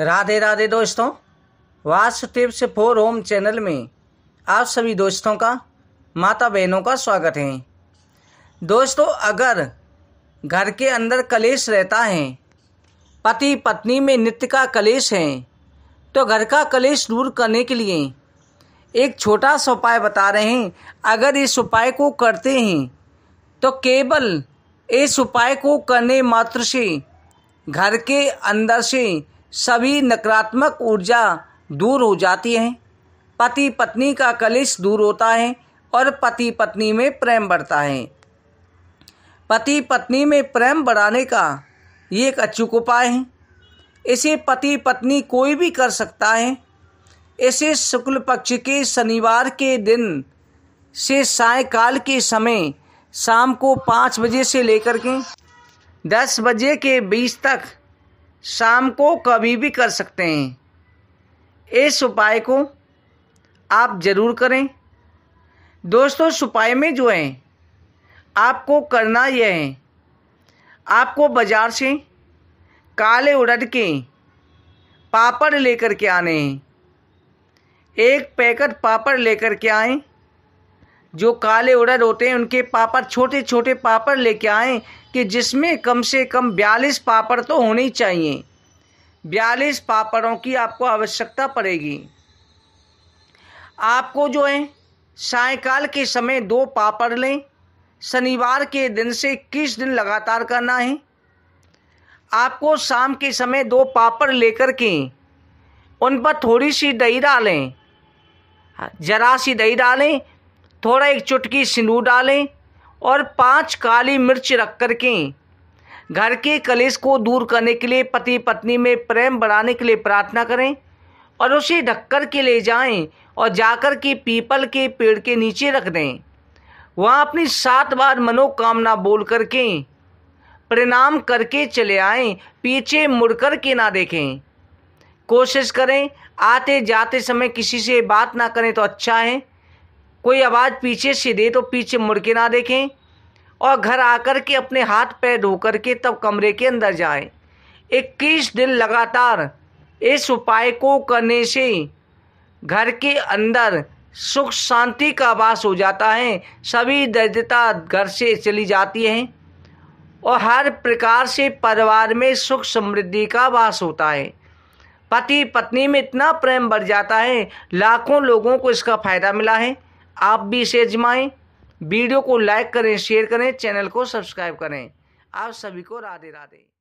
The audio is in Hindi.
राधे राधे दोस्तों vastu tips for home channel में आप सभी दोस्तों का माता बहनों का स्वागत है दोस्तों अगर घर के अंदर कलेश रहता है पति पत्नी में नित्य का कलेश है तो घर का कलेश दूर करने के लिए एक छोटा सा उपाय बता रहे हैं अगर इस उपाय को करते हैं तो केवल इस उपाय को करने मात्र से घर के अंदर से सभी नकारात्मक ऊर्जा दूर हो जाती है पति पत्नी का कलिश दूर होता है और पति पत्नी में प्रेम बढ़ता है पति पत्नी में प्रेम बढ़ाने का ये एक अचूक उपाय है इसे पति पत्नी कोई भी कर सकता है इसे शुक्ल पक्ष के शनिवार के दिन से सायकाल के समय शाम को पाँच बजे से लेकर के दस बजे के बीच तक शाम को कभी भी कर सकते हैं इस उपाय को आप ज़रूर करें दोस्तों इस उपाय में जो है आपको करना यह है आपको बाज़ार से काले उड़द के पापड़ लेकर के आने हैं एक पैकेट पापड़ लेकर के आएं जो काले उड़द होते हैं उनके पापड़ छोटे छोटे पापड़ लेके आएँ कि जिसमें कम से कम बयालीस पापड़ तो होने ही चाहिए बयालीस पापड़ों की आपको आवश्यकता पड़ेगी आपको जो है सायकाल के समय दो पापड़ लें शनिवार के दिन से किस दिन लगातार करना है आपको शाम के समय दो पापड़ लेकर के उन पर थोड़ी सी दही डालें जरा सी दही डालें थोड़ा एक चुटकी सिंदूर डालें और पांच काली मिर्च रख कर के घर के कलेश को दूर करने के लिए पति पत्नी में प्रेम बढ़ाने के लिए प्रार्थना करें और उसे ढककर के ले जाएं और जाकर के पीपल के पेड़ के नीचे रख दें वहाँ अपनी सात बार मनोकामना बोल करके प्रणाम करके चले आएं पीछे मुड़ कर के ना देखें कोशिश करें आते जाते समय किसी से बात ना करें तो अच्छा है कोई आवाज़ पीछे से दे तो पीछे मुड़ के ना देखें और घर आकर के अपने हाथ पैर धोकर के तब कमरे के अंदर जाएं। इक्कीस दिन लगातार इस उपाय को करने से घर के अंदर सुख शांति का आवास हो जाता है सभी दरिद्रता घर से चली जाती है और हर प्रकार से परिवार में सुख समृद्धि का वास होता है पति पत्नी में इतना प्रेम बढ़ जाता है लाखों लोगों को इसका फायदा मिला है आप भी इसे आजमाएं वीडियो को लाइक करें शेयर करें चैनल को सब्सक्राइब करें आप सभी को राधे राधे